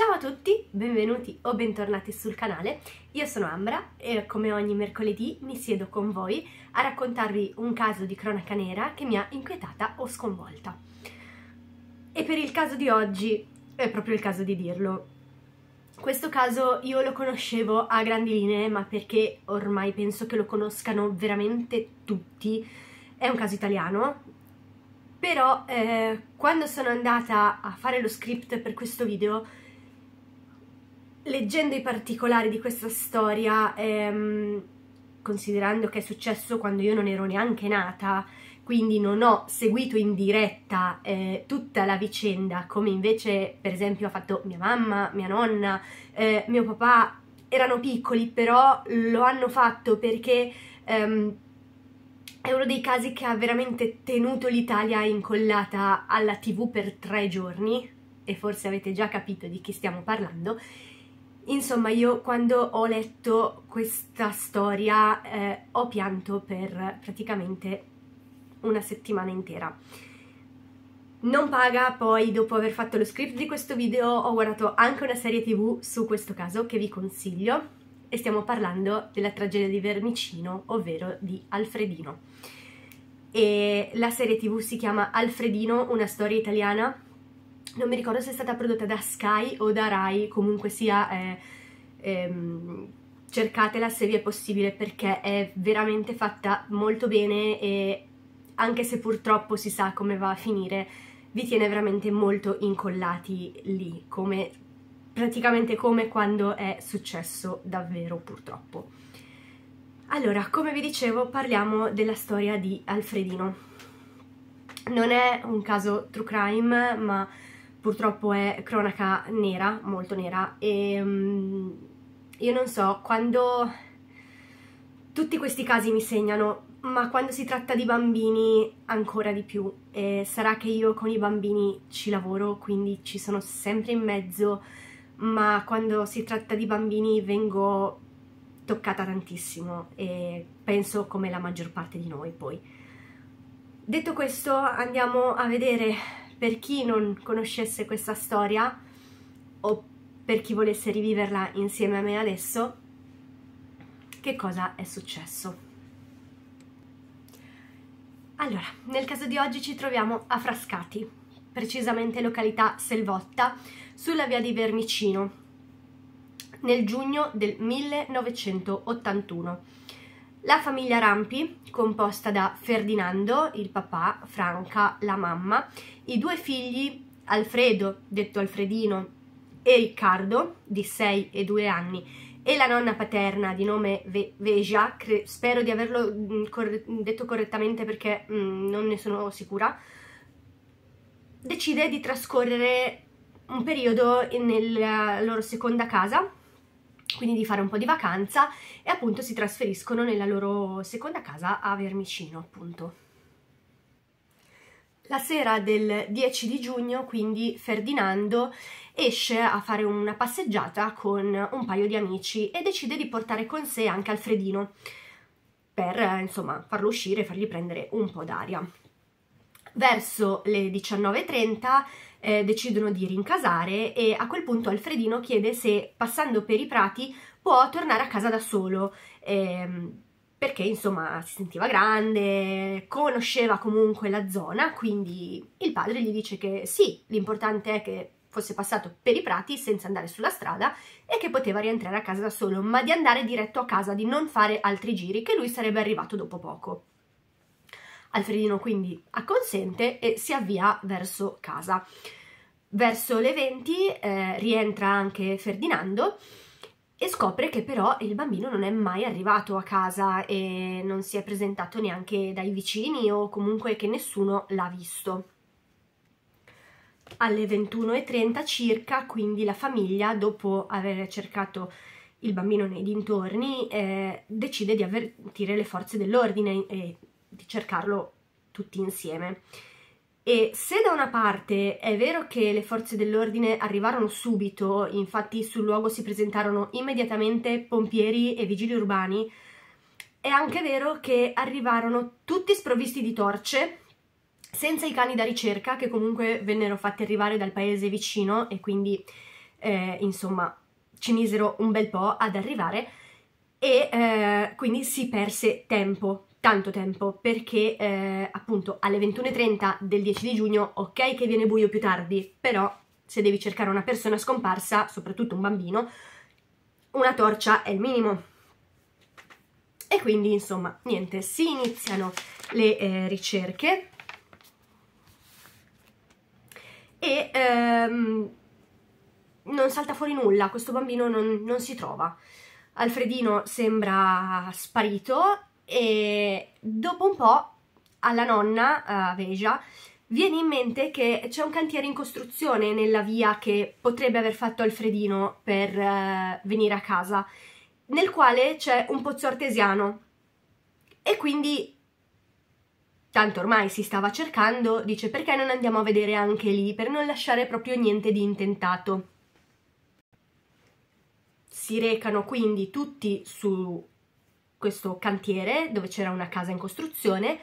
Ciao a tutti, benvenuti o bentornati sul canale, io sono Ambra e come ogni mercoledì mi siedo con voi a raccontarvi un caso di cronaca nera che mi ha inquietata o sconvolta. E per il caso di oggi è proprio il caso di dirlo. Questo caso io lo conoscevo a grandi linee, ma perché ormai penso che lo conoscano veramente tutti. È un caso italiano, però eh, quando sono andata a fare lo script per questo video leggendo i particolari di questa storia, ehm, considerando che è successo quando io non ero neanche nata, quindi non ho seguito in diretta eh, tutta la vicenda, come invece per esempio ha fatto mia mamma, mia nonna, eh, mio papà, erano piccoli, però lo hanno fatto perché ehm, è uno dei casi che ha veramente tenuto l'Italia incollata alla tv per tre giorni, e forse avete già capito di chi stiamo parlando, Insomma, io quando ho letto questa storia eh, ho pianto per praticamente una settimana intera. Non paga, poi dopo aver fatto lo script di questo video ho guardato anche una serie tv su questo caso che vi consiglio e stiamo parlando della tragedia di Vermicino, ovvero di Alfredino. E la serie tv si chiama Alfredino, una storia italiana non mi ricordo se è stata prodotta da Sky o da Rai, comunque sia eh, ehm, cercatela se vi è possibile perché è veramente fatta molto bene e anche se purtroppo si sa come va a finire, vi tiene veramente molto incollati lì, come, praticamente come quando è successo davvero purtroppo. Allora, come vi dicevo, parliamo della storia di Alfredino. Non è un caso true crime, ma purtroppo è cronaca nera, molto nera, e mm, io non so, quando tutti questi casi mi segnano, ma quando si tratta di bambini ancora di più, e sarà che io con i bambini ci lavoro, quindi ci sono sempre in mezzo, ma quando si tratta di bambini vengo toccata tantissimo e penso come la maggior parte di noi poi. Detto questo andiamo a vedere per chi non conoscesse questa storia o per chi volesse riviverla insieme a me adesso, che cosa è successo. Allora, nel caso di oggi ci troviamo a Frascati, precisamente località Selvotta, sulla via di Vermicino, nel giugno del 1981 la famiglia Rampi, composta da Ferdinando, il papà, Franca, la mamma, i due figli Alfredo, detto Alfredino, e Riccardo, di 6 e 2 anni, e la nonna paterna di nome Ve Veja, spero di averlo mh, mm, detto correttamente perché mh, mm, non ne sono sicura, decide di trascorrere un periodo nella loro seconda casa quindi di fare un po' di vacanza e appunto si trasferiscono nella loro seconda casa a Vermicino appunto. La sera del 10 di giugno quindi Ferdinando esce a fare una passeggiata con un paio di amici e decide di portare con sé anche Alfredino per insomma farlo uscire e fargli prendere un po' d'aria. Verso le 19.30 eh, decidono di rincasare e a quel punto Alfredino chiede se passando per i prati può tornare a casa da solo. Ehm, perché insomma si sentiva grande, conosceva comunque la zona, quindi il padre gli dice che sì, l'importante è che fosse passato per i prati senza andare sulla strada e che poteva rientrare a casa da solo, ma di andare diretto a casa, di non fare altri giri, che lui sarebbe arrivato dopo poco. Alfredino quindi acconsente e si avvia verso casa. Verso le 20 eh, rientra anche Ferdinando e scopre che però il bambino non è mai arrivato a casa e non si è presentato neanche dai vicini o comunque che nessuno l'ha visto. Alle 21.30 circa, quindi la famiglia, dopo aver cercato il bambino nei dintorni, eh, decide di avvertire le forze dell'ordine e di cercarlo tutti insieme. E se da una parte è vero che le forze dell'ordine arrivarono subito, infatti sul luogo si presentarono immediatamente pompieri e vigili urbani, è anche vero che arrivarono tutti sprovvisti di torce, senza i cani da ricerca che comunque vennero fatti arrivare dal paese vicino e quindi eh, insomma ci misero un bel po' ad arrivare e eh, quindi si perse tempo tanto tempo perché eh, appunto alle 21.30 del 10 di giugno ok che viene buio più tardi però se devi cercare una persona scomparsa soprattutto un bambino una torcia è il minimo e quindi insomma niente si iniziano le eh, ricerche e ehm, non salta fuori nulla questo bambino non, non si trova Alfredino sembra sparito e dopo un po' alla nonna, a Veja, viene in mente che c'è un cantiere in costruzione nella via che potrebbe aver fatto Alfredino per eh, venire a casa, nel quale c'è un pozzo artesiano e quindi tanto ormai si stava cercando, dice perché non andiamo a vedere anche lì per non lasciare proprio niente di intentato. Si recano quindi tutti su questo cantiere dove c'era una casa in costruzione,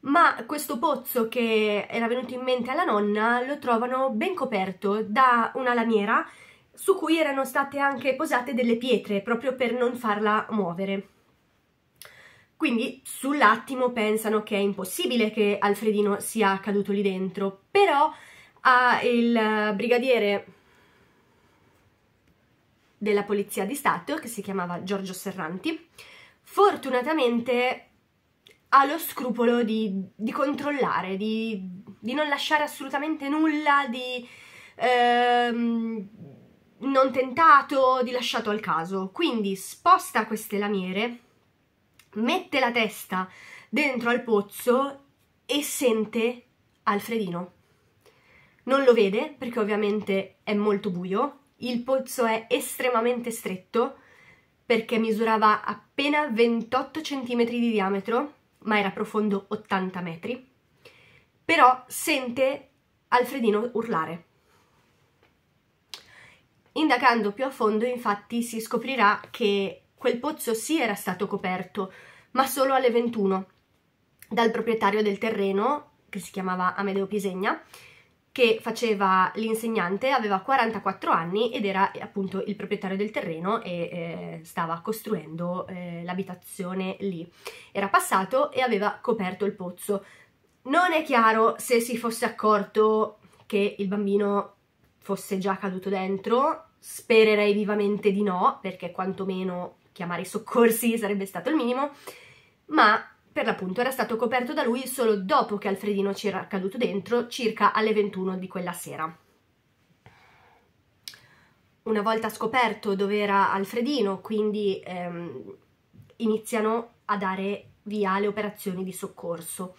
ma questo pozzo che era venuto in mente alla nonna lo trovano ben coperto da una lamiera su cui erano state anche posate delle pietre proprio per non farla muovere. Quindi sull'attimo pensano che è impossibile che Alfredino sia caduto lì dentro, però ah, il brigadiere della Polizia di Stato, che si chiamava Giorgio Serranti, fortunatamente ha lo scrupolo di, di controllare, di, di, non lasciare assolutamente nulla, di ehm, non tentato, di lasciato al caso. Quindi sposta queste lamiere, mette la testa dentro al pozzo e sente Alfredino. Non lo vede perché ovviamente è molto buio, il pozzo è estremamente stretto, perché misurava appena 28 cm di diametro, ma era profondo 80 metri, però sente Alfredino urlare. Indagando più a fondo, infatti, si scoprirà che quel pozzo sì era stato coperto, ma solo alle 21, dal proprietario del terreno, che si chiamava Amedeo Pisegna, che faceva l'insegnante, aveva 44 anni ed era eh, appunto il proprietario del terreno e eh, stava costruendo eh, l'abitazione lì. Era passato e aveva coperto il pozzo. Non è chiaro se si fosse accorto che il bambino fosse già caduto dentro, spererei vivamente di no, perché quantomeno chiamare i soccorsi sarebbe stato il minimo, ma per l'appunto era stato coperto da lui solo dopo che Alfredino ci era caduto dentro, circa alle 21 di quella sera. Una volta scoperto dove era Alfredino, quindi ehm, iniziano a dare via le operazioni di soccorso.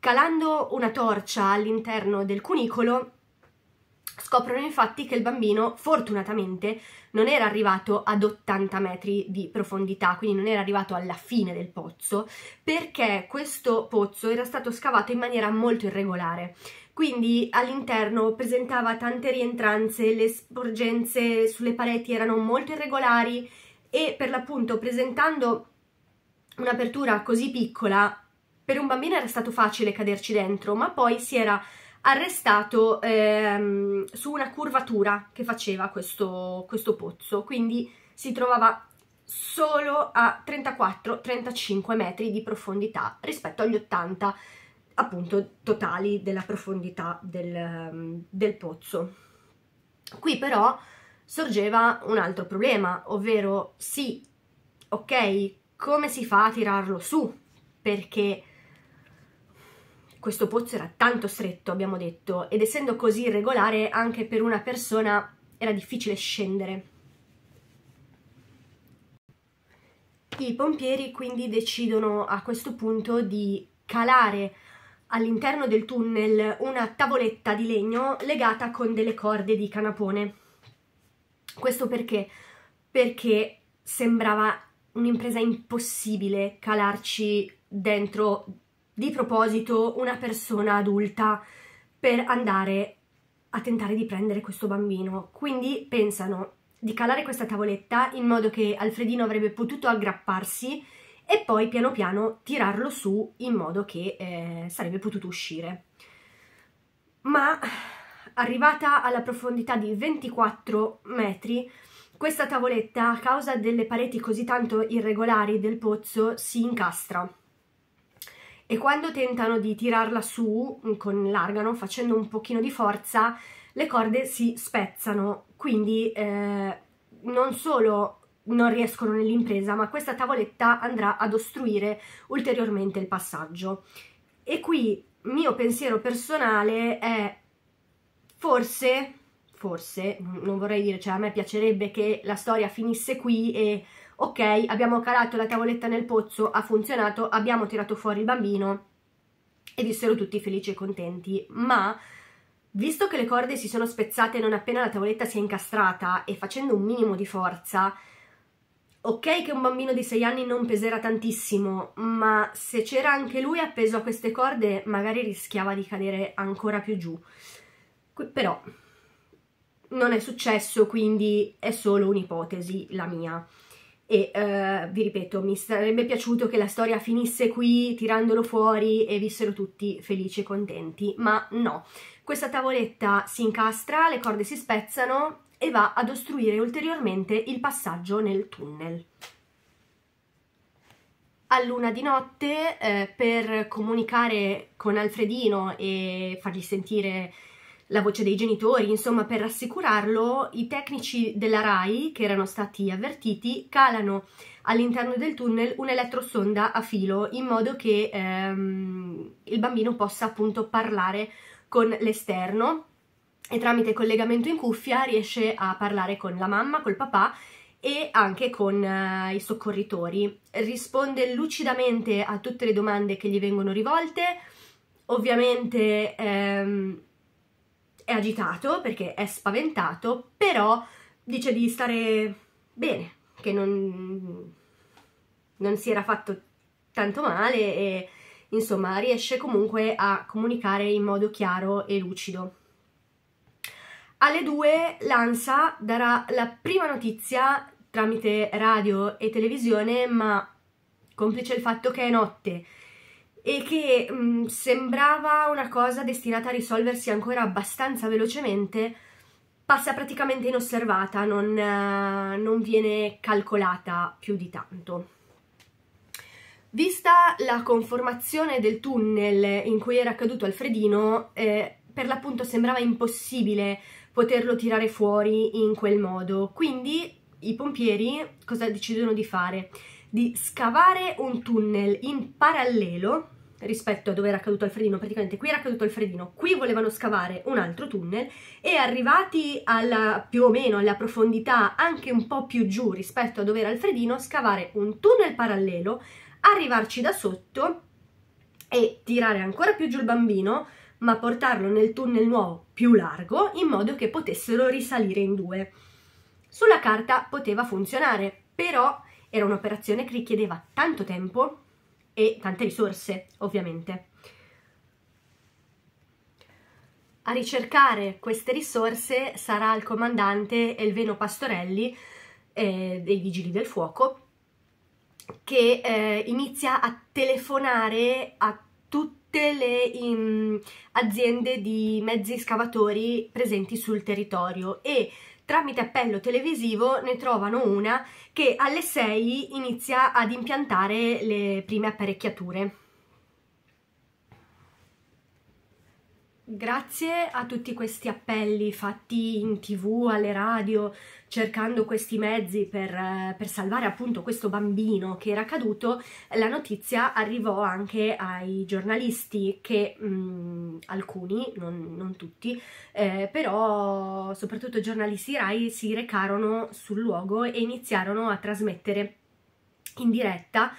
Calando una torcia all'interno del cunicolo, Scoprono infatti che il bambino fortunatamente non era arrivato ad 80 metri di profondità, quindi non era arrivato alla fine del pozzo, perché questo pozzo era stato scavato in maniera molto irregolare. Quindi all'interno presentava tante rientranze, le sporgenze sulle pareti erano molto irregolari e per l'appunto presentando un'apertura così piccola, per un bambino era stato facile caderci dentro, ma poi si era arrestato ehm, su una curvatura che faceva questo, questo pozzo, quindi si trovava solo a 34-35 metri di profondità rispetto agli 80 appunto totali della profondità del, del pozzo. Qui però sorgeva un altro problema, ovvero sì, ok, come si fa a tirarlo su? Perché questo pozzo era tanto stretto, abbiamo detto, ed essendo così irregolare anche per una persona era difficile scendere. I pompieri quindi decidono a questo punto di calare all'interno del tunnel una tavoletta di legno legata con delle corde di canapone. Questo perché? Perché sembrava un'impresa impossibile calarci dentro di proposito una persona adulta per andare a tentare di prendere questo bambino. Quindi pensano di calare questa tavoletta in modo che Alfredino avrebbe potuto aggrapparsi e poi piano piano tirarlo su in modo che eh, sarebbe potuto uscire. Ma arrivata alla profondità di 24 metri, questa tavoletta, a causa delle pareti così tanto irregolari del pozzo, si incastra e quando tentano di tirarla su mm, con l'argano facendo un pochino di forza le corde si spezzano quindi eh, non solo non riescono nell'impresa ma questa tavoletta andrà ad ostruire ulteriormente il passaggio e qui mio pensiero personale è forse forse non vorrei dire cioè a me piacerebbe che la storia finisse qui e ok, abbiamo calato la tavoletta nel pozzo, ha funzionato, abbiamo tirato fuori il bambino e vissero tutti felici e contenti, ma visto che le corde si sono spezzate non appena la tavoletta si è incastrata e facendo un minimo di forza, ok che un bambino di 6 anni non peserà tantissimo, ma se c'era anche lui appeso a queste corde magari rischiava di cadere ancora più giù. Però non è successo, quindi è solo un'ipotesi la mia e uh, vi ripeto, mi sarebbe piaciuto che la storia finisse qui tirandolo fuori e vissero tutti felici e contenti, ma no. Questa tavoletta si incastra, le corde si spezzano e va ad ostruire ulteriormente il passaggio nel tunnel. A luna di notte, eh, per comunicare con Alfredino e fargli sentire la voce dei genitori, insomma per rassicurarlo i tecnici della RAI che erano stati avvertiti calano all'interno del tunnel un'elettrosonda a filo in modo che ehm, il bambino possa appunto parlare con l'esterno e tramite collegamento in cuffia riesce a parlare con la mamma, col papà e anche con uh, i soccorritori. Risponde lucidamente a tutte le domande che gli vengono rivolte, ovviamente ehm, è agitato perché è spaventato, però dice di stare bene, che non, non si era fatto tanto male e insomma riesce comunque a comunicare in modo chiaro e lucido. Alle 2 l'ANSA darà la prima notizia tramite radio e televisione, ma complice il fatto che è notte e che mh, mm, sembrava una cosa destinata a risolversi ancora abbastanza velocemente, passa praticamente inosservata, non, eh, non viene calcolata più di tanto. Vista la conformazione del tunnel in cui era caduto Alfredino, eh, per l'appunto sembrava impossibile poterlo tirare fuori in quel modo. Quindi i pompieri cosa decidono di fare? Di scavare un tunnel in parallelo rispetto a dove era caduto Alfredino, praticamente qui era caduto Alfredino, qui volevano scavare un altro tunnel e arrivati alla, più o meno alla profondità anche un po' più giù rispetto a dove era Alfredino, scavare un tunnel parallelo, arrivarci da sotto e tirare ancora più giù il bambino, ma portarlo nel tunnel nuovo più largo in modo che potessero risalire in due. Sulla carta poteva funzionare, però era un'operazione che richiedeva tanto tempo e tante risorse, ovviamente. A ricercare queste risorse sarà il comandante Elveno Pastorelli eh, dei Vigili del Fuoco che eh, inizia a telefonare a tutte le in, mm, aziende di mezzi scavatori presenti sul territorio e tramite appello televisivo ne trovano una che alle 6 inizia ad impiantare le prime apparecchiature. Grazie a tutti questi appelli fatti in tv, alle radio, cercando questi mezzi per, eh, per, salvare appunto questo bambino che era caduto, la notizia arrivò anche ai giornalisti che mh, mm, alcuni, non, non tutti, eh, però soprattutto giornalisti RAI si recarono sul luogo e iniziarono a trasmettere in diretta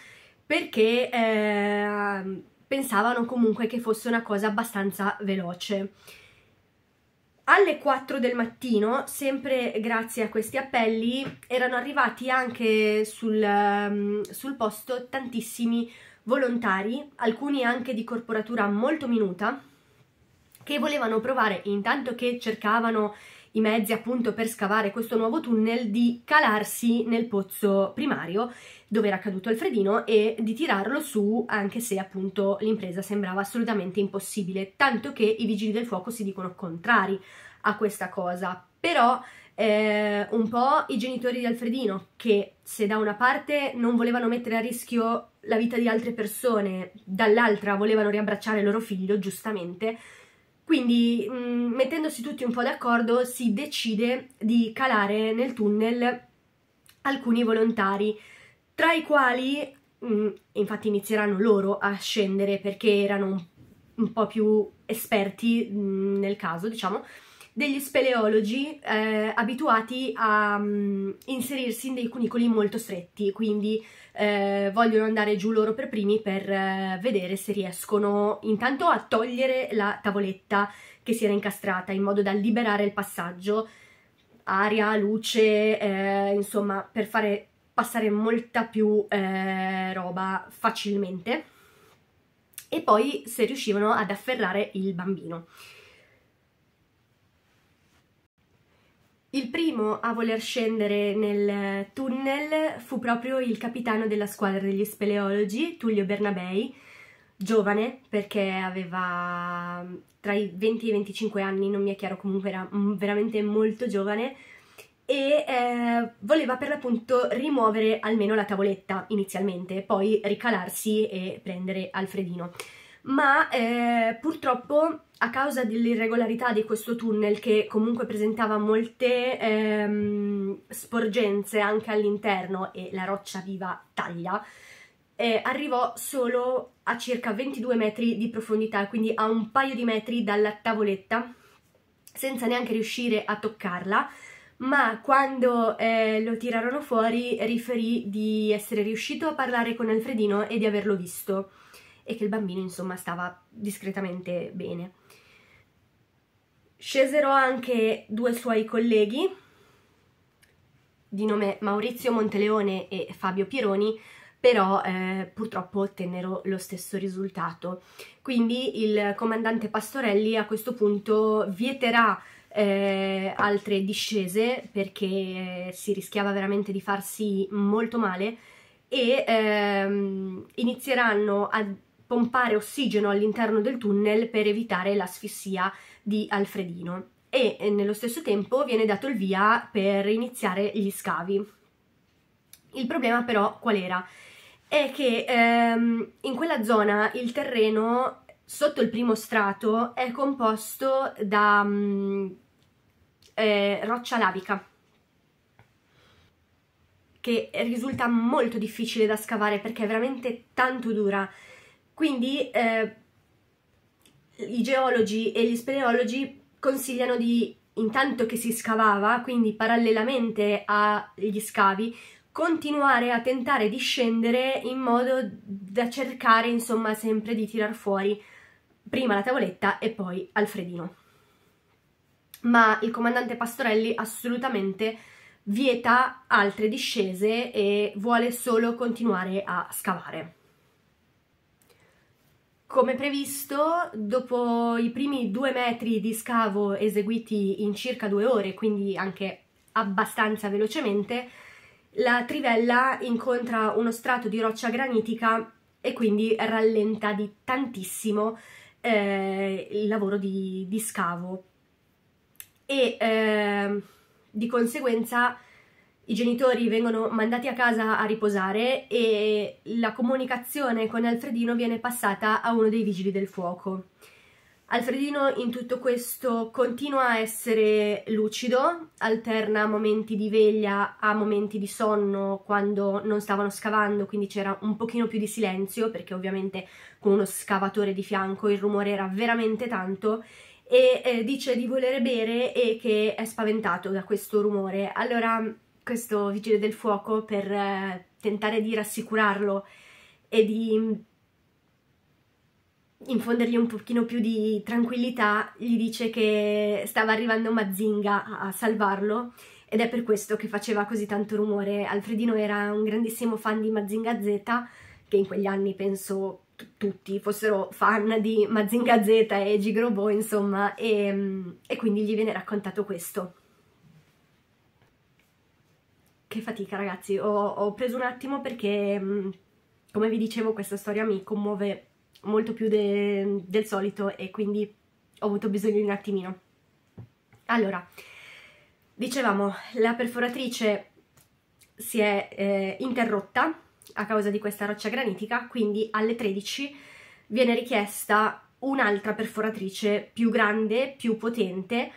perché... Eh, pensavano comunque che fosse una cosa abbastanza veloce. Alle 4 del mattino, sempre grazie a questi appelli, erano arrivati anche sul, ehm, sul posto tantissimi volontari, alcuni anche di corporatura molto minuta, che volevano provare, intanto che cercavano i mezzi appunto per scavare questo nuovo tunnel, di calarsi nel pozzo primario dove era caduto Alfredino e di tirarlo su anche se appunto l'impresa sembrava assolutamente impossibile, tanto che i vigili del fuoco si dicono contrari a questa cosa, però eh, un po' i genitori di Alfredino che se da una parte non volevano mettere a rischio la vita di altre persone, dall'altra volevano riabbracciare il loro figlio, giustamente, quindi mh, mm, mettendosi tutti un po' d'accordo si decide di calare nel tunnel alcuni volontari, tra i quali mh, mm, infatti inizieranno loro a scendere perché erano un, un po' più esperti mh, mm, nel caso, diciamo, degli speleologi eh, abituati a mh, inserirsi in dei cunicoli molto stretti, quindi eh, vogliono andare giù loro per primi per eh, vedere se riescono intanto a togliere la tavoletta che si era incastrata in modo da liberare il passaggio aria, luce, eh, insomma per fare passare molta più eh, roba facilmente e poi se riuscivano ad afferrare il bambino. Il primo a voler scendere nel tunnel fu proprio il capitano della squadra degli speleologi, Tullio Bernabei, giovane perché aveva mm, tra i 20 e i 25 anni, non mi è chiaro, comunque era mm, veramente molto giovane e eh, voleva per l'appunto rimuovere almeno la tavoletta inizialmente, poi ricalarsi e prendere Alfredino ma eh, purtroppo a causa dell'irregolarità di questo tunnel che comunque presentava molte ehm, sporgenze anche all'interno e la roccia viva taglia, eh, arrivò solo a circa 22 metri di profondità, quindi a un paio di metri dalla tavoletta, senza neanche riuscire a toccarla, ma quando eh, lo tirarono fuori riferì di essere riuscito a parlare con Alfredino e di averlo visto e che il bambino insomma stava discretamente bene. Scesero anche due suoi colleghi di nome Maurizio Monteleone e Fabio Pieroni, però eh, purtroppo ottennero lo stesso risultato. Quindi il comandante Pastorelli a questo punto vieterà eh, altre discese perché eh, si rischiava veramente di farsi molto male e ehm, inizieranno a pompare ossigeno all'interno del tunnel per evitare l'asfissia di Alfredino e eh, nello stesso tempo viene dato il via per iniziare gli scavi. Il problema però qual era? È che ehm, in quella zona il terreno sotto il primo strato è composto da mh, mm, eh, roccia lavica che risulta molto difficile da scavare perché è veramente tanto dura quindi eh, i geologi e gli speleologi consigliano di, intanto che si scavava, quindi parallelamente agli scavi, continuare a tentare di scendere in modo da cercare insomma sempre di tirar fuori prima la tavoletta e poi Alfredino. Ma il comandante Pastorelli assolutamente vieta altre discese e vuole solo continuare a scavare. Come previsto, dopo i primi due metri di scavo eseguiti in circa due ore, quindi anche abbastanza velocemente, la trivella incontra uno strato di roccia granitica e quindi rallenta di tantissimo eh, il lavoro di, di scavo e eh, di conseguenza i genitori vengono mandati a casa a riposare e la comunicazione con Alfredino viene passata a uno dei vigili del fuoco. Alfredino in tutto questo continua a essere lucido, alterna momenti di veglia a momenti di sonno quando non stavano scavando, quindi c'era un pochino più di silenzio perché ovviamente con uno scavatore di fianco il rumore era veramente tanto e eh, dice di volere bere e che è spaventato da questo rumore. Allora questo vigile del fuoco per eh, tentare di rassicurarlo e di mm, infondergli un pochino più di tranquillità, gli dice che stava arrivando Mazinga a, a salvarlo ed è per questo che faceva così tanto rumore. Alfredino era un grandissimo fan di Mazinga Z, che in quegli anni penso tutti fossero fan di Mazinga Z e Gigrobo, insomma, e, mm, e quindi gli viene raccontato questo. Che fatica ragazzi, ho, ho preso un attimo perché, come vi dicevo, questa storia mi commuove molto più de, del solito e quindi ho avuto bisogno di un attimino. Allora, dicevamo, la perforatrice si è eh, interrotta a causa di questa roccia granitica, quindi alle 13 viene richiesta un'altra perforatrice più grande, più potente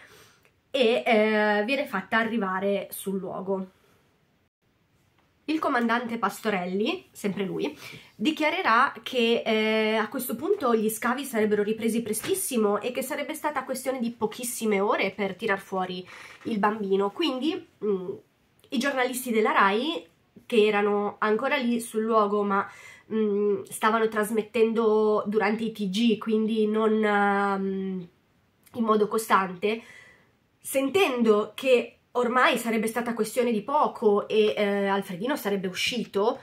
e eh, viene fatta arrivare sul luogo il comandante Pastorelli, sempre lui, dichiarerà che eh, a questo punto gli scavi sarebbero ripresi prestissimo e che sarebbe stata questione di pochissime ore per tirar fuori il bambino. Quindi mh, mm, i giornalisti della RAI, che erano ancora lì sul luogo ma mh, mm, stavano trasmettendo durante i TG, quindi non uh, in modo costante, sentendo che ormai sarebbe stata questione di poco e eh, Alfredino sarebbe uscito,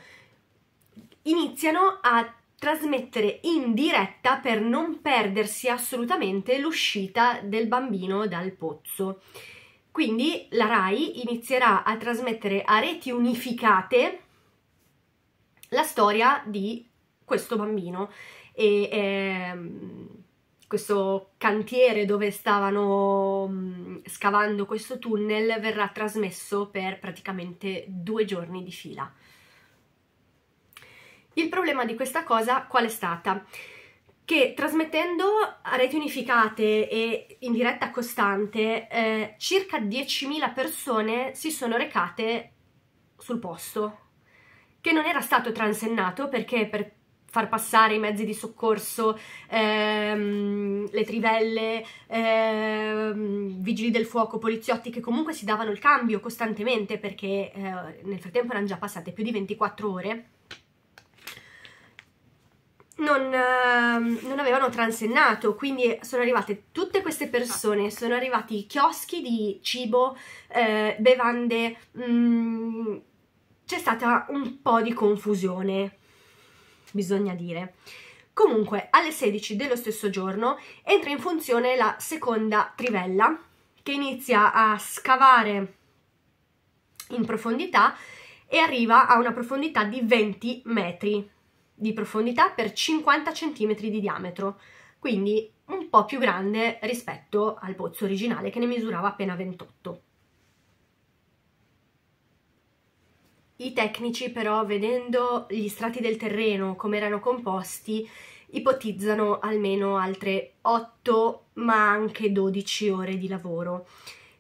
iniziano a trasmettere in diretta per non perdersi assolutamente l'uscita del bambino dal pozzo. Quindi la RAI inizierà a trasmettere a reti unificate la storia di questo bambino e, ehm, questo cantiere dove stavano mm, scavando questo tunnel verrà trasmesso per praticamente due giorni di fila. Il problema di questa cosa qual è stata? Che trasmettendo a reti unificate e in diretta costante eh, circa 10.000 persone si sono recate sul posto, che non era stato transennato perché per far passare i mezzi di soccorso, ehm, le trivelle, ehm, vigili del fuoco, poliziotti che comunque si davano il cambio costantemente perché eh, nel frattempo erano già passate più di 24 ore. Non, eh, non, avevano transennato, quindi sono arrivate tutte queste persone, sono arrivati chioschi di cibo, eh, bevande, mm, c'è stata un po' di confusione bisogna dire. Comunque, alle 16 dello stesso giorno entra in funzione la seconda trivella che inizia a scavare in profondità e arriva a una profondità di 20 metri di profondità per 50 cm di diametro, quindi un po' più grande rispetto al pozzo originale che ne misurava appena 28. I tecnici però, vedendo gli strati del terreno, come erano composti, ipotizzano almeno altre 8 ma anche 12 ore di lavoro.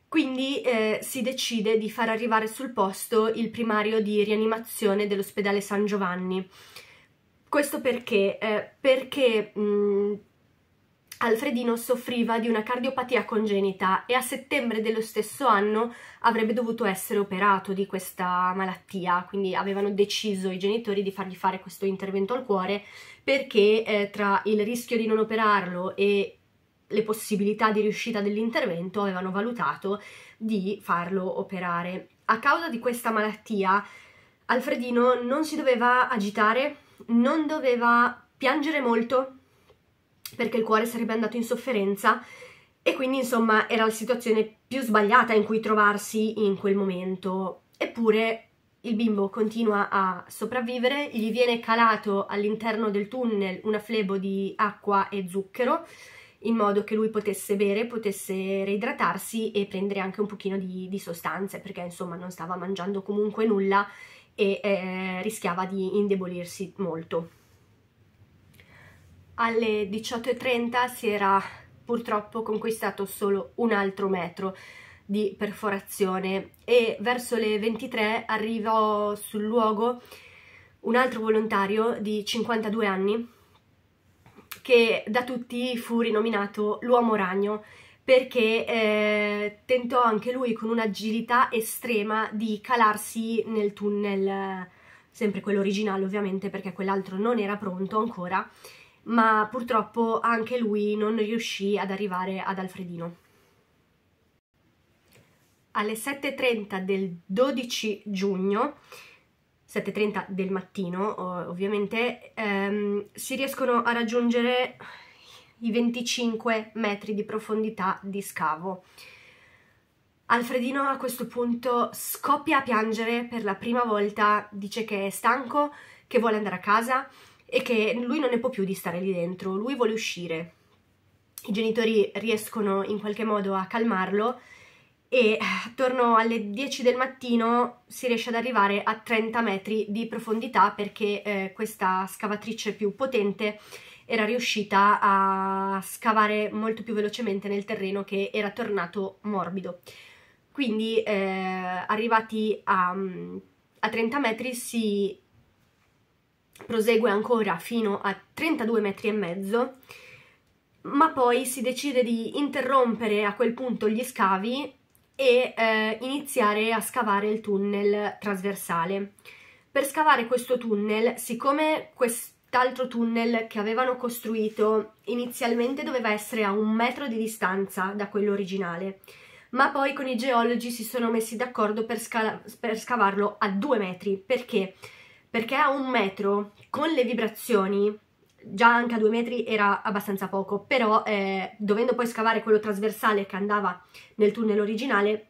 Quindi eh, si decide di far arrivare sul posto il primario di rianimazione dell'ospedale San Giovanni. Questo perché? Eh, perché mh, Alfredino soffriva di una cardiopatia congenita e a settembre dello stesso anno avrebbe dovuto essere operato di questa malattia, quindi avevano deciso i genitori di fargli fare questo intervento al cuore perché eh, tra il rischio di non operarlo e le possibilità di riuscita dell'intervento avevano valutato di farlo operare. A causa di questa malattia Alfredino non si doveva agitare, non doveva piangere molto perché il cuore sarebbe andato in sofferenza e quindi insomma era la situazione più sbagliata in cui trovarsi in quel momento. Eppure il bimbo continua a sopravvivere, gli viene calato all'interno del tunnel una flebo di acqua e zucchero in modo che lui potesse bere, potesse reidratarsi e prendere anche un pochino di, di sostanze perché insomma non stava mangiando comunque nulla e eh, rischiava di indebolirsi molto alle 18.30 si era purtroppo conquistato solo un altro metro di perforazione e verso le 23 arrivò sul luogo un altro volontario di 52 anni che da tutti fu rinominato l'uomo ragno perché eh, tentò anche lui con un'agilità estrema di calarsi nel tunnel, sempre quello originale ovviamente perché quell'altro non era pronto ancora, ma purtroppo anche lui non riuscì ad arrivare ad Alfredino. Alle 7.30 del 12 giugno 7.30 del mattino ovviamente, ehm, si riescono a raggiungere i 25 metri di profondità di scavo. Alfredino a questo punto scoppia a piangere per la prima volta, dice che è stanco, che vuole andare a casa e che lui non ne può più di stare lì dentro, lui vuole uscire. I genitori riescono in qualche modo a calmarlo e attorno alle 10 del mattino si riesce ad arrivare a 30 metri di profondità perché eh, questa scavatrice più potente era riuscita a scavare molto più velocemente nel terreno che era tornato morbido. Quindi eh, arrivati a, a 30 metri si prosegue ancora fino a 32 metri e mezzo, ma poi si decide di interrompere a quel punto gli scavi e eh, iniziare a scavare il tunnel trasversale. Per scavare questo tunnel, siccome quest'altro tunnel che avevano costruito inizialmente doveva essere a un metro di distanza da quello originale, ma poi con i geologi si sono messi d'accordo per, per scavarlo a due metri, perché? perché a un metro con le vibrazioni già anche a due metri era abbastanza poco però eh, dovendo poi scavare quello trasversale che andava nel tunnel originale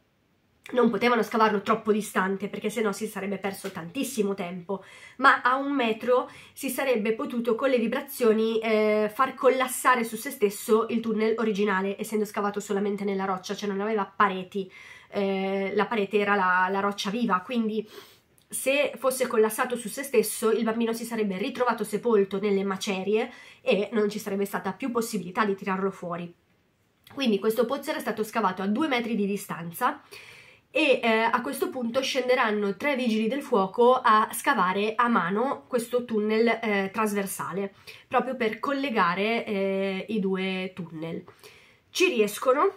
non potevano scavarlo troppo distante perché sennò si sarebbe perso tantissimo tempo ma a un metro si sarebbe potuto con le vibrazioni eh, far collassare su se stesso il tunnel originale essendo scavato solamente nella roccia cioè non aveva pareti eh, la parete era la, la roccia viva quindi se fosse collassato su se stesso, il bambino si sarebbe ritrovato sepolto nelle macerie e non ci sarebbe stata più possibilità di tirarlo fuori. Quindi questo pozzo era stato scavato a due metri di distanza e eh, a questo punto scenderanno tre vigili del fuoco a scavare a mano questo tunnel eh, trasversale, proprio per collegare eh, i due tunnel. Ci riescono,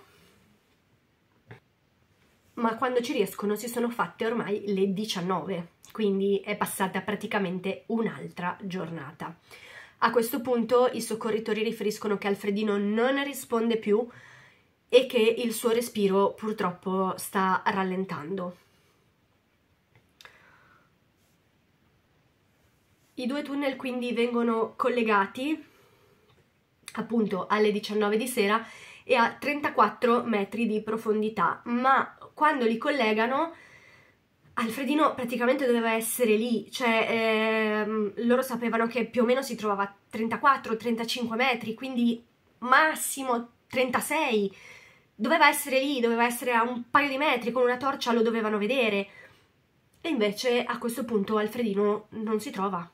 ma quando ci riescono si sono fatte ormai le 19, quindi è passata praticamente un'altra giornata. A questo punto i soccorritori riferiscono che Alfredino non risponde più e che il suo respiro purtroppo sta rallentando. I due tunnel quindi vengono collegati appunto alle 19 di sera e a 34 metri di profondità, ma quando li collegano, Alfredino praticamente doveva essere lì, cioè ehm, loro sapevano che più o meno si trovava a 34-35 metri, quindi massimo 36, doveva essere lì, doveva essere a un paio di metri, con una torcia lo dovevano vedere. E invece a questo punto Alfredino non si trova.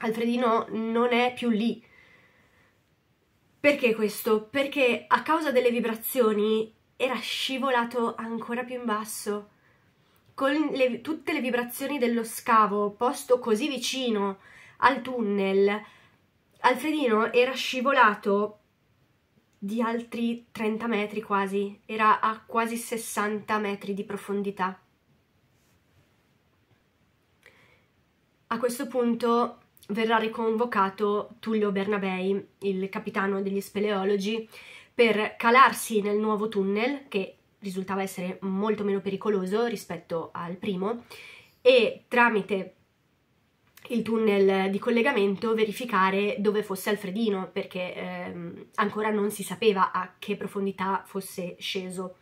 Alfredino non è più lì. Perché questo? Perché a causa delle vibrazioni era scivolato ancora più in basso, con le, tutte le vibrazioni dello scavo posto così vicino al tunnel. Alfredino era scivolato di altri 30 metri quasi, era a quasi 60 metri di profondità. A questo punto verrà riconvocato Tullio Bernabei, il capitano degli speleologi, per calarsi nel nuovo tunnel, che risultava essere molto meno pericoloso rispetto al primo, e tramite il tunnel di collegamento verificare dove fosse Alfredino, perché ehm, ancora non si sapeva a che profondità fosse sceso.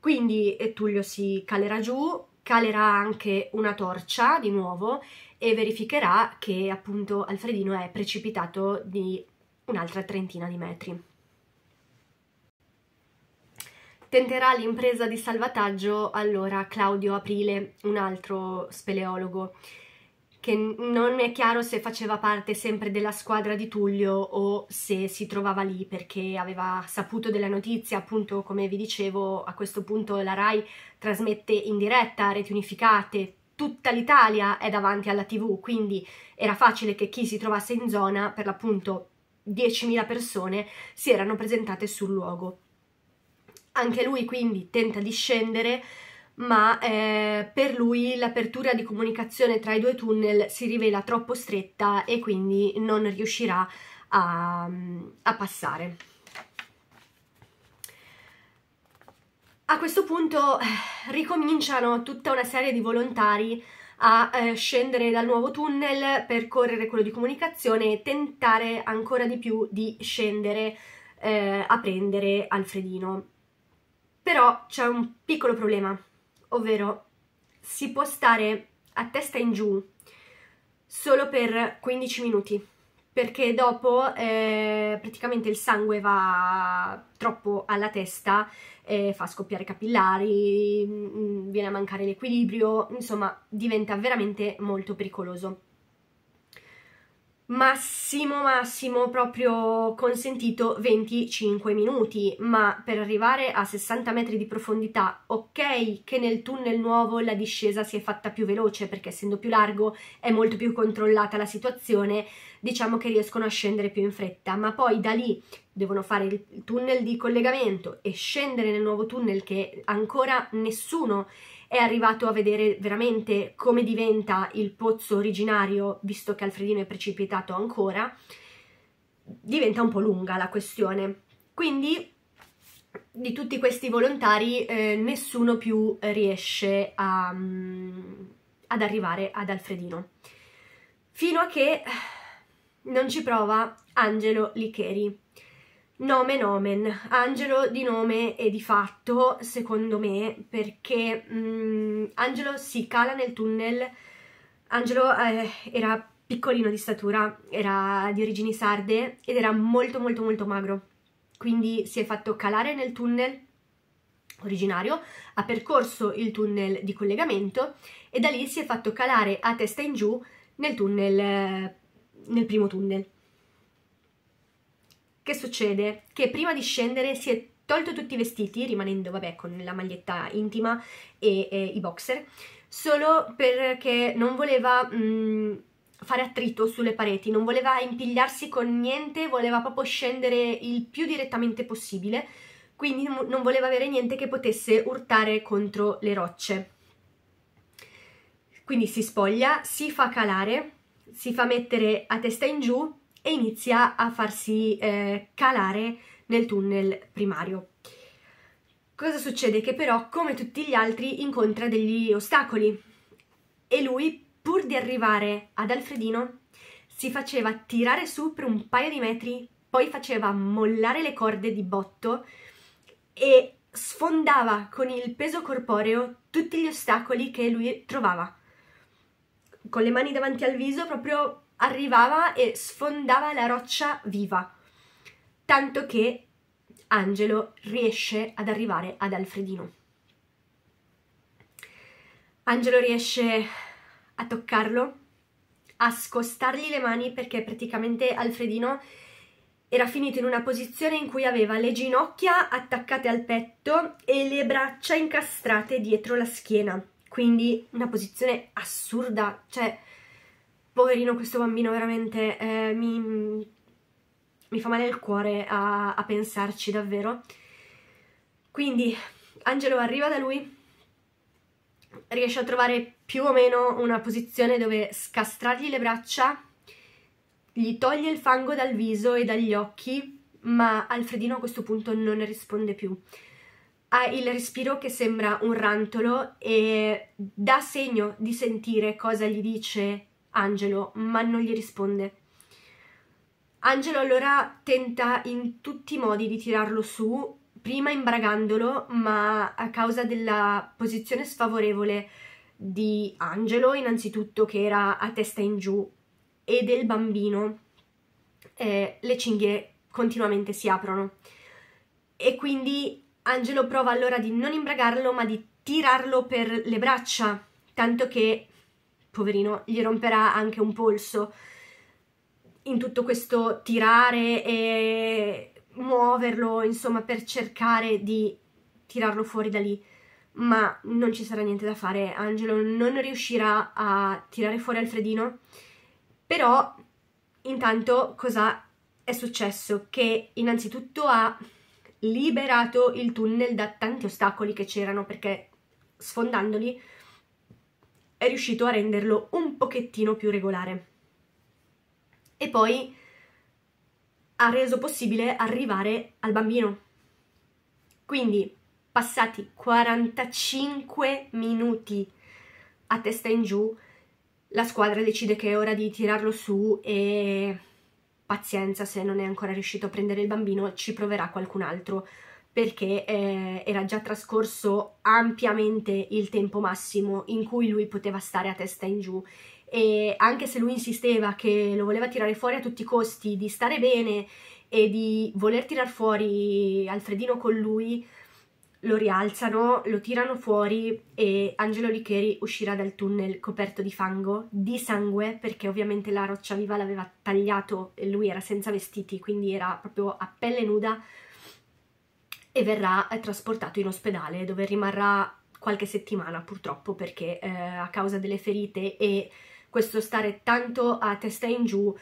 Quindi eh, Tullio si calerà giù, calerà anche una torcia di nuovo e verificherà che appunto Alfredino è precipitato di un'altra trentina di metri. Tenterà l'impresa di salvataggio allora Claudio Aprile, un altro speleologo, che non è chiaro se faceva parte sempre della squadra di Tullio o se si trovava lì perché aveva saputo della notizia, appunto come vi dicevo a questo punto la RAI trasmette in diretta, reti unificate, tutta l'Italia è davanti alla tv, quindi era facile che chi si trovasse in zona, per l'appunto 10.000 persone, si erano presentate sul luogo. Anche lui quindi tenta di scendere, ma eh, per lui l'apertura di comunicazione tra i due tunnel si rivela troppo stretta e quindi non riuscirà a, a passare. A questo punto eh, ricominciano tutta una serie di volontari a eh, scendere dal nuovo tunnel, percorrere quello di comunicazione e tentare ancora di più di scendere eh, a prendere Alfredino. Però c'è un piccolo problema, ovvero si può stare a testa in giù solo per 15 minuti perché dopo eh, praticamente il sangue va troppo alla testa, eh, fa scoppiare capillari, mm, mm, viene a mancare l'equilibrio, insomma diventa veramente molto pericoloso massimo massimo proprio consentito 25 minuti ma per arrivare a 60 metri di profondità ok che nel tunnel nuovo la discesa si è fatta più veloce perché essendo più largo è molto più controllata la situazione diciamo che riescono a scendere più in fretta ma poi da lì devono fare il tunnel di collegamento e scendere nel nuovo tunnel che ancora nessuno è arrivato a vedere veramente come diventa il pozzo originario, visto che Alfredino è precipitato ancora, diventa un po' lunga la questione. Quindi di tutti questi volontari eh, nessuno più riesce a, mm, ad arrivare ad Alfredino. Fino a che eh, non ci prova Angelo Licheri, Nomen omen, Angelo di nome e di fatto, secondo me, perché mh, mm, Angelo si cala nel tunnel, Angelo eh, era piccolino di statura, era di origini sarde ed era molto molto molto magro, quindi si è fatto calare nel tunnel originario, ha percorso il tunnel di collegamento e da lì si è fatto calare a testa in giù nel tunnel, eh, nel primo tunnel che succede? Che prima di scendere si è tolto tutti i vestiti, rimanendo vabbè con la maglietta intima e, e i boxer, solo perché non voleva mh, mm, fare attrito sulle pareti, non voleva impigliarsi con niente, voleva proprio scendere il più direttamente possibile, quindi non voleva avere niente che potesse urtare contro le rocce. Quindi si spoglia, si fa calare, si fa mettere a testa in giù e inizia a farsi eh, calare nel tunnel primario. Cosa succede? Che però, come tutti gli altri, incontra degli ostacoli e lui, pur di arrivare ad Alfredino, si faceva tirare su per un paio di metri, poi faceva mollare le corde di botto e sfondava con il peso corporeo tutti gli ostacoli che lui trovava. Con le mani davanti al viso, proprio arrivava e sfondava la roccia viva, tanto che Angelo riesce ad arrivare ad Alfredino. Angelo riesce a toccarlo, a scostargli le mani perché praticamente Alfredino era finito in una posizione in cui aveva le ginocchia attaccate al petto e le braccia incastrate dietro la schiena, quindi una posizione assurda, cioè poverino questo bambino veramente eh, mi, mi, fa male il cuore a, a pensarci davvero. Quindi Angelo arriva da lui, riesce a trovare più o meno una posizione dove scastrargli le braccia, gli toglie il fango dal viso e dagli occhi, ma Alfredino a questo punto non ne risponde più. Ha il respiro che sembra un rantolo e dà segno di sentire cosa gli dice Angelo, ma non gli risponde. Angelo allora tenta in tutti i modi di tirarlo su, prima imbragandolo, ma a causa della posizione sfavorevole di Angelo, innanzitutto che era a testa in giù, e del bambino, eh, le cinghie continuamente si aprono. E quindi Angelo prova allora di non imbragarlo, ma di tirarlo per le braccia, tanto che poverino, gli romperà anche un polso in tutto questo tirare e muoverlo, insomma, per cercare di tirarlo fuori da lì. Ma non ci sarà niente da fare, Angelo non riuscirà a tirare fuori Alfredino, però intanto cosa è successo? Che innanzitutto ha liberato il tunnel da tanti ostacoli che c'erano perché sfondandoli è riuscito a renderlo un pochettino più regolare. E poi ha reso possibile arrivare al bambino. Quindi, passati 45 minuti a testa in giù, la squadra decide che è ora di tirarlo su e pazienza se non è ancora riuscito a prendere il bambino, ci proverà qualcun altro perché eh, era già trascorso ampiamente il tempo massimo in cui lui poteva stare a testa in giù e anche se lui insisteva che lo voleva tirare fuori a tutti i costi, di stare bene e di voler tirar fuori Alfredino con lui, lo rialzano, lo tirano fuori e Angelo Licheri uscirà dal tunnel coperto di fango, di sangue, perché ovviamente la roccia viva l'aveva tagliato e lui era senza vestiti, quindi era proprio a pelle nuda e verrà eh, trasportato in ospedale dove rimarrà qualche settimana purtroppo perché eh, a causa delle ferite e questo stare tanto a testa in giù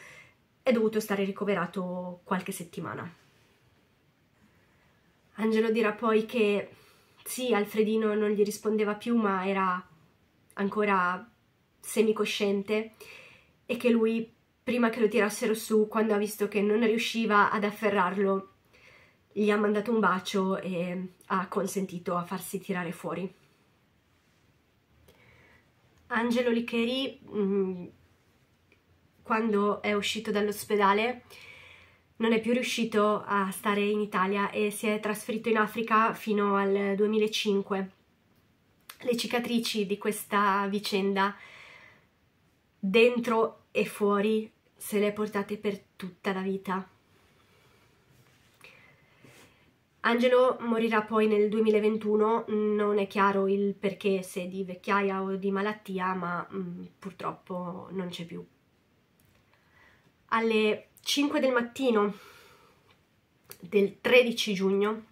è dovuto stare ricoverato qualche settimana. Angelo dirà poi che sì, Alfredino non gli rispondeva più ma era ancora semicosciente e che lui prima che lo tirassero su, quando ha visto che non riusciva ad afferrarlo, gli ha mandato un bacio e ha consentito a farsi tirare fuori. Angelo Licheri, mm, quando è uscito dall'ospedale, non è più riuscito a stare in Italia e si è trasferito in Africa fino al 2005. Le cicatrici di questa vicenda, dentro e fuori, se le portate per tutta la vita. Angelo morirà poi nel 2021, non è chiaro il perché, se di vecchiaia o di malattia, ma mh, mm, purtroppo non c'è più. Alle 5 del mattino del 13 giugno,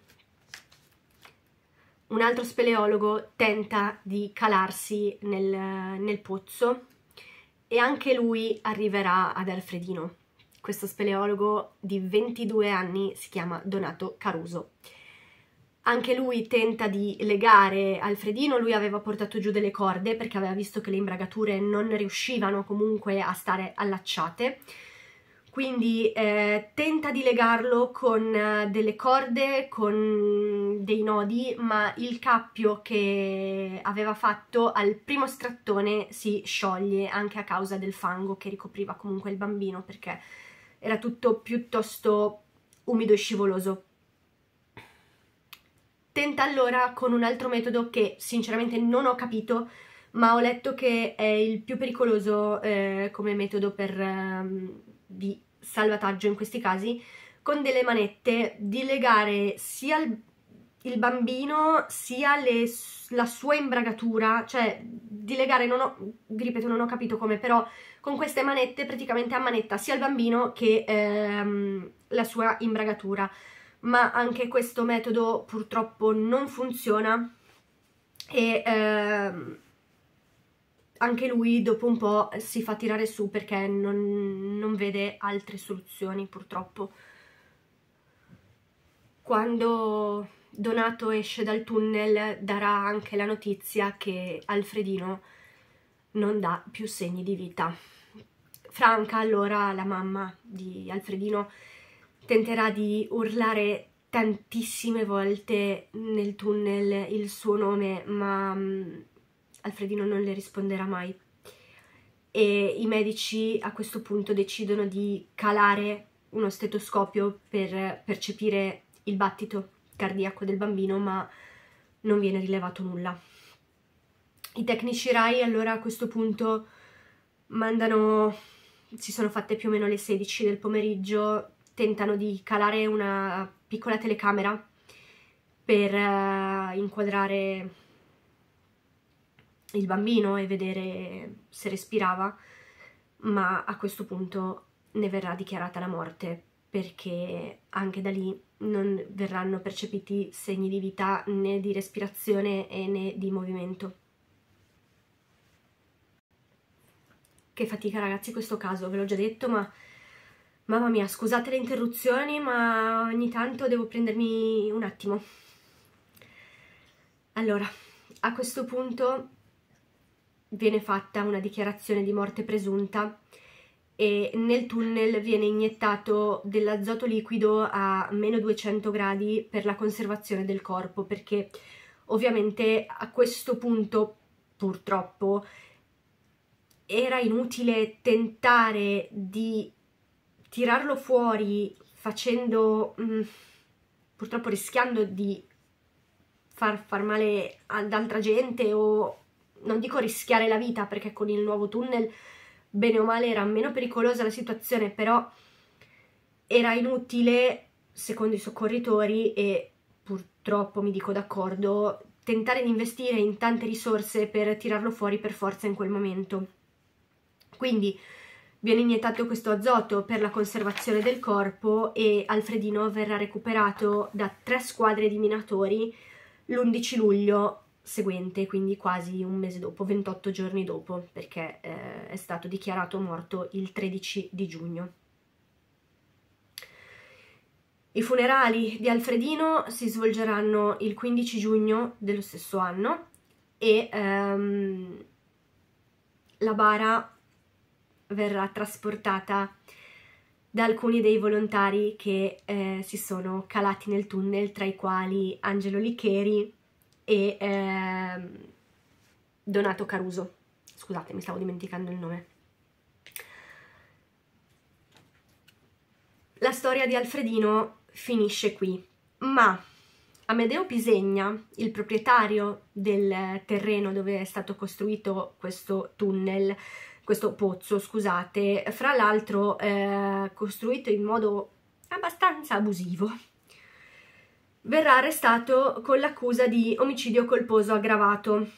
un altro speleologo tenta di calarsi nel, nel pozzo e anche lui arriverà ad Alfredino. Questo speleologo di 22 anni si chiama Donato Caruso. Anche lui tenta di legare Alfredino, lui aveva portato giù delle corde perché aveva visto che le imbragature non riuscivano comunque a stare allacciate quindi eh, tenta di legarlo con eh, delle corde, con dei nodi, ma il cappio che aveva fatto al primo strattone si scioglie anche a causa del fango che ricopriva comunque il bambino perché era tutto piuttosto umido e scivoloso. Tenta allora con un altro metodo che sinceramente non ho capito, ma ho letto che è il più pericoloso eh, come metodo per, um, di salvataggio in questi casi, con delle manette di legare sia il, il bambino sia le, la sua imbragatura, cioè di legare, non ho, ripeto, non ho capito come, però con queste manette praticamente ammanetta sia il bambino che ehm, la sua imbragatura, ma anche questo metodo purtroppo non funziona e ehm, anche lui dopo un po' si fa tirare su perché non, non vede altre soluzioni purtroppo. Quando Donato esce dal tunnel darà anche la notizia che Alfredino non dà più segni di vita. Franca, allora la mamma di Alfredino, tenterà di urlare tantissime volte nel tunnel il suo nome, ma mm, Alfredino non le risponderà mai. E i medici a questo punto decidono di calare uno stetoscopio per percepire il battito cardiaco del bambino, ma non viene rilevato nulla. I tecnici RAI allora a questo punto mandano si sono fatte più o meno le 16 del pomeriggio, tentano di calare una piccola telecamera per uh, inquadrare il bambino e vedere se respirava, ma a questo punto ne verrà dichiarata la morte perché anche da lì non verranno percepiti segni di vita né di respirazione né di movimento. Che fatica ragazzi questo caso, ve l'ho già detto, ma... Mamma mia, scusate le interruzioni, ma ogni tanto devo prendermi un attimo. Allora, a questo punto viene fatta una dichiarazione di morte presunta e nel tunnel viene iniettato dell'azoto liquido a meno 200 gradi per la conservazione del corpo perché ovviamente a questo punto purtroppo era inutile tentare di tirarlo fuori facendo, mh, mm, purtroppo rischiando di far, far male ad altra gente o non dico rischiare la vita perché con il nuovo tunnel bene o male era meno pericolosa la situazione, però era inutile, secondo i soccorritori, e purtroppo mi dico d'accordo, tentare di investire in tante risorse per tirarlo fuori per forza in quel momento. Quindi viene iniettato questo azoto per la conservazione del corpo e Alfredino verrà recuperato da tre squadre di minatori l'11 luglio seguente, quindi quasi un mese dopo, 28 giorni dopo, perché eh, è stato dichiarato morto il 13 di giugno. I funerali di Alfredino si svolgeranno il 15 giugno dello stesso anno e ehm, la bara verrà trasportata da alcuni dei volontari che eh, si sono calati nel tunnel, tra i quali Angelo Licheri e eh, Donato Caruso. Scusate, mi stavo dimenticando il nome. La storia di Alfredino finisce qui, ma Amedeo Pisegna, il proprietario del terreno dove è stato costruito questo tunnel, questo pozzo, scusate, fra l'altro eh, costruito in modo abbastanza abusivo, verrà arrestato con l'accusa di omicidio colposo aggravato,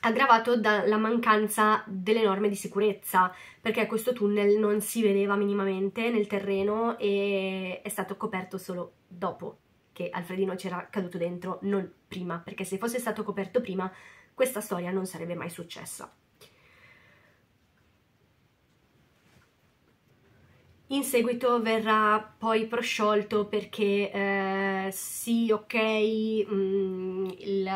aggravato dalla mancanza delle norme di sicurezza, perché questo tunnel non si vedeva minimamente nel terreno e è stato coperto solo dopo che Alfredino c'era caduto dentro, non prima, perché se fosse stato coperto prima questa storia non sarebbe mai successa. in seguito verrà poi prosciolto perché eh, sì, ok, mh, mm, il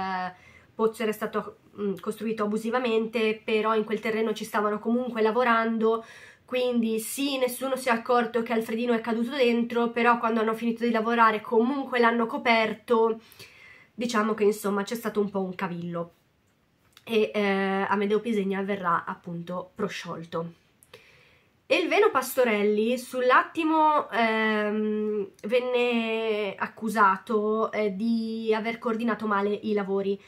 pozzo era stato mh, mm, costruito abusivamente, però in quel terreno ci stavano comunque lavorando, quindi sì, nessuno si è accorto che Alfredino è caduto dentro, però quando hanno finito di lavorare comunque l'hanno coperto, diciamo che insomma c'è stato un po' un cavillo e eh, Amedeo Pisegna verrà appunto prosciolto. Elveno Pastorelli sull'attimo ehm, venne accusato eh, di aver coordinato male i lavori,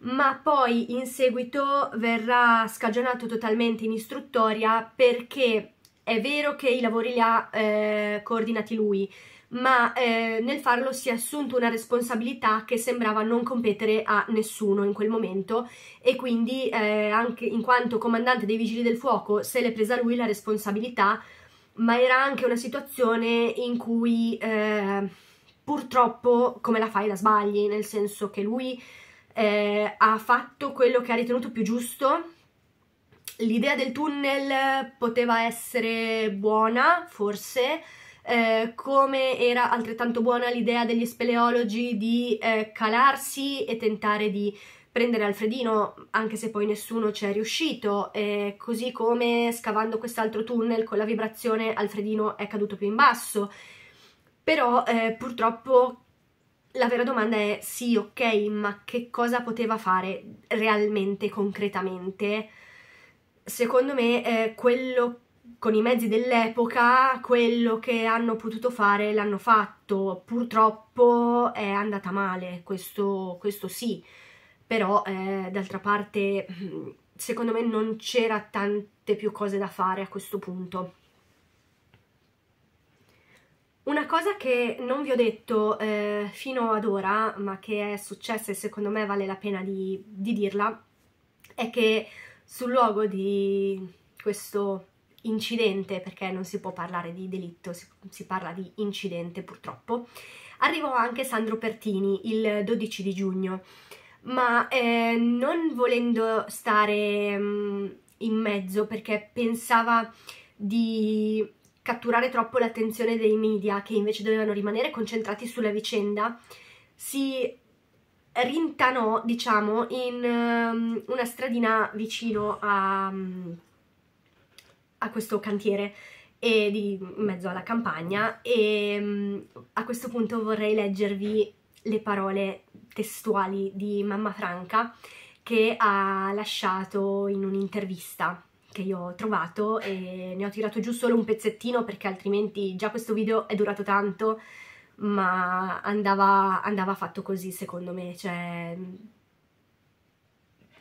ma poi in seguito verrà scagionato totalmente in istruttoria perché è vero che i lavori li ha eh, coordinati lui, ma eh, nel farlo si è assunto una responsabilità che sembrava non competere a nessuno in quel momento e quindi eh, anche in quanto comandante dei vigili del fuoco se l'è presa lui la responsabilità, ma era anche una situazione in cui eh, purtroppo come la fai la sbagli, nel senso che lui eh, ha fatto quello che ha ritenuto più giusto L'idea del tunnel poteva essere buona, forse, eh, come era altrettanto buona l'idea degli speleologi di eh, calarsi e tentare di prendere Alfredino, anche se poi nessuno ci è riuscito, eh, così come scavando quest'altro tunnel con la vibrazione Alfredino è caduto più in basso. Però eh, purtroppo la vera domanda è sì, ok, ma che cosa poteva fare realmente, concretamente? Secondo me eh, quello che con i mezzi dell'epoca quello che hanno potuto fare l'hanno fatto, purtroppo è andata male, questo, questo sì, però eh, d'altra parte secondo me non c'era tante più cose da fare a questo punto. Una cosa che non vi ho detto eh, fino ad ora, ma che è successa e secondo me vale la pena di, di dirla, è che sul luogo di questo incidente, perché non si può parlare di delitto, si, si parla di incidente purtroppo, arrivò anche Sandro Pertini il 12 di giugno, ma eh, non volendo stare mh, mm, in mezzo perché pensava di catturare troppo l'attenzione dei media che invece dovevano rimanere concentrati sulla vicenda, si rintanò, diciamo, in um, una stradina vicino a... Um, a questo cantiere di, in mezzo alla campagna e mm, a questo punto vorrei leggervi le parole testuali di Mamma Franca che ha lasciato in un'intervista che io ho trovato e ne ho tirato giù solo un pezzettino perché altrimenti già questo video è durato tanto ma andava, andava fatto così secondo me, cioè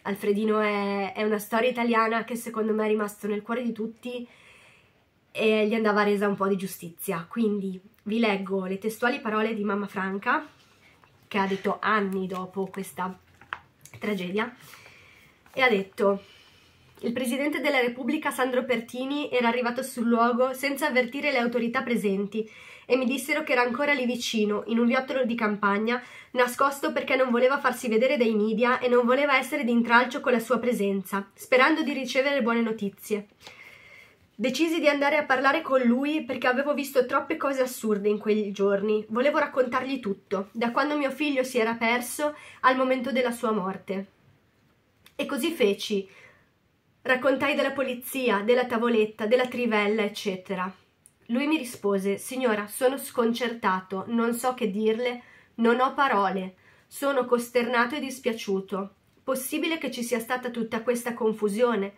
Alfredino è, è, una storia italiana che secondo me è rimasto nel cuore di tutti e gli andava resa un po' di giustizia. Quindi vi leggo le testuali parole di Mamma Franca, che ha detto anni dopo questa tragedia, e ha detto il Presidente della Repubblica Sandro Pertini era arrivato sul luogo senza avvertire le autorità presenti e mi dissero che era ancora lì vicino, in un viottolo di campagna, nascosto perché non voleva farsi vedere dai media e non voleva essere d'intralcio con la sua presenza, sperando di ricevere buone notizie. Decisi di andare a parlare con lui perché avevo visto troppe cose assurde in quei giorni. Volevo raccontargli tutto, da quando mio figlio si era perso al momento della sua morte. E così feci. Raccontai della polizia, della tavoletta, della trivella, eccetera. Lui mi rispose Signora, sono sconcertato, non so che dirle, non ho parole, sono costernato e dispiaciuto. Possibile che ci sia stata tutta questa confusione?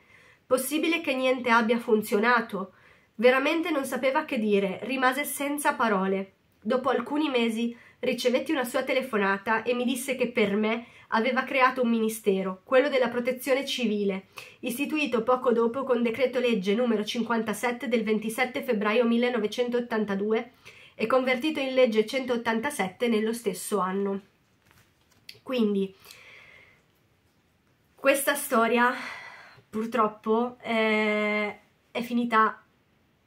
Possibile che niente abbia funzionato? Veramente non sapeva che dire, rimase senza parole. Dopo alcuni mesi ricevetti una sua telefonata e mi disse che per me aveva creato un ministero, quello della protezione civile, istituito poco dopo con decreto legge numero 57 del 27 febbraio 1982 e convertito in legge 187 nello stesso anno. Quindi questa storia purtroppo eh, è finita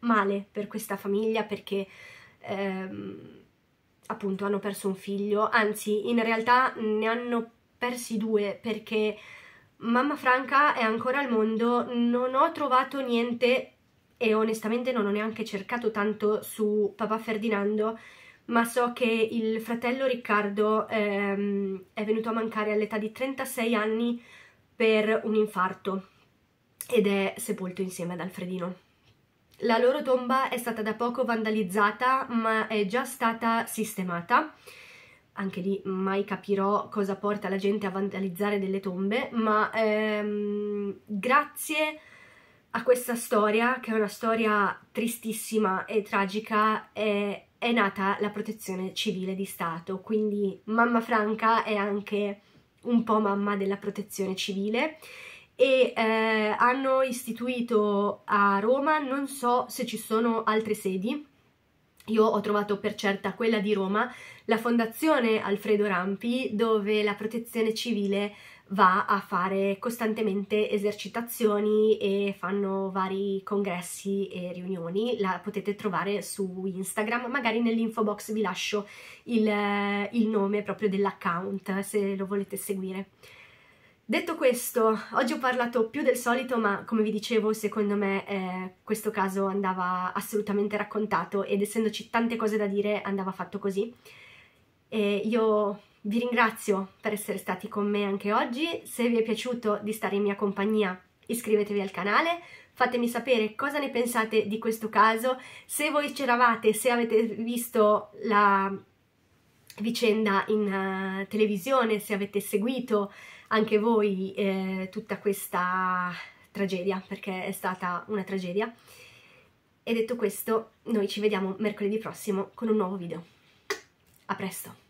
male per questa famiglia perché ehm, appunto hanno perso un figlio, anzi in realtà ne hanno persi due perché Mamma Franca è ancora al mondo, non ho trovato niente e onestamente non ho neanche cercato tanto su papà Ferdinando, ma so che il fratello Riccardo ehm, è venuto a mancare all'età di 36 anni per un infarto ed è sepolto insieme ad Alfredino. La loro tomba è stata da poco vandalizzata, ma è già stata sistemata anche lì mai capirò cosa porta la gente a vandalizzare delle tombe, ma ehm, grazie a questa storia, che è una storia tristissima e tragica, è, è nata la protezione civile di Stato, quindi Mamma Franca è anche un po' mamma della protezione civile e eh, hanno istituito a Roma, non so se ci sono altre sedi, io ho trovato per certa quella di Roma, la Fondazione Alfredo Rampi, dove la protezione civile va a fare costantemente esercitazioni e fanno vari congressi e riunioni, la potete trovare su Instagram, magari nell'info box vi lascio il, eh, il nome proprio dell'account se lo volete seguire. Detto questo, oggi ho parlato più del solito, ma come vi dicevo, secondo me eh, questo caso andava assolutamente raccontato ed essendoci tante cose da dire andava fatto così. E io vi ringrazio per essere stati con me anche oggi, se vi è piaciuto di stare in mia compagnia iscrivetevi al canale, fatemi sapere cosa ne pensate di questo caso, se voi c'eravate, se avete visto la vicenda in uh, televisione, se avete seguito anche voi eh, tutta questa tragedia, perché è stata una tragedia. E detto questo, noi ci vediamo mercoledì prossimo con un nuovo video. A presto!